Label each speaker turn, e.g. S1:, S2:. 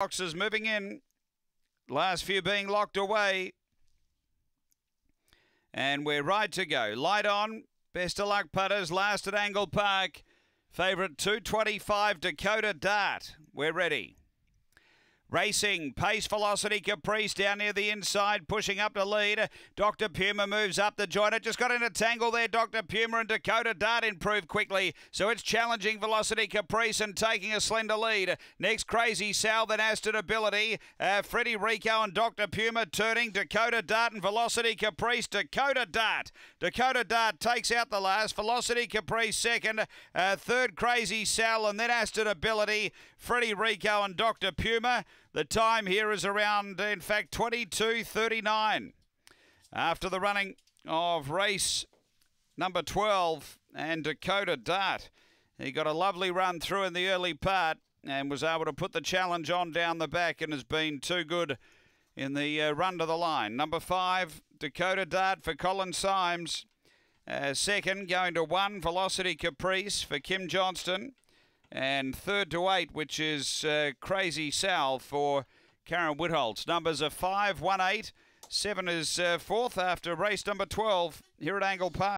S1: boxes moving in. Last few being locked away. And we're right to go. Light on. Best of luck, putters. Last at Angle Park. Favourite 225 Dakota Dart. We're ready. Racing, pace, velocity, Caprice down near the inside, pushing up the lead. Dr. Puma moves up the joint. It just got in a tangle there. Dr. Puma and Dakota Dart improved quickly, so it's challenging Velocity Caprice and taking a slender lead. Next, Crazy Sal, then Aston Ability. Uh, Freddie Rico and Dr. Puma turning. Dakota Dart and Velocity Caprice. Dakota Dart. Dakota Dart takes out the last. Velocity Caprice second. Uh, third, Crazy Sal, and then Aston Ability. Freddie Rico and Dr. Puma. The time here is around, in fact, 22.39 after the running of race number 12 and Dakota Dart. He got a lovely run through in the early part and was able to put the challenge on down the back and has been too good in the uh, run to the line. Number five, Dakota Dart for Colin Symes. Uh, second, going to one, Velocity Caprice for Kim Johnston. And third to eight, which is uh, Crazy Sal for Karen Whitholtz. Numbers are 5, 1, 8. 7 is uh, fourth after race number 12 here at Angle Park.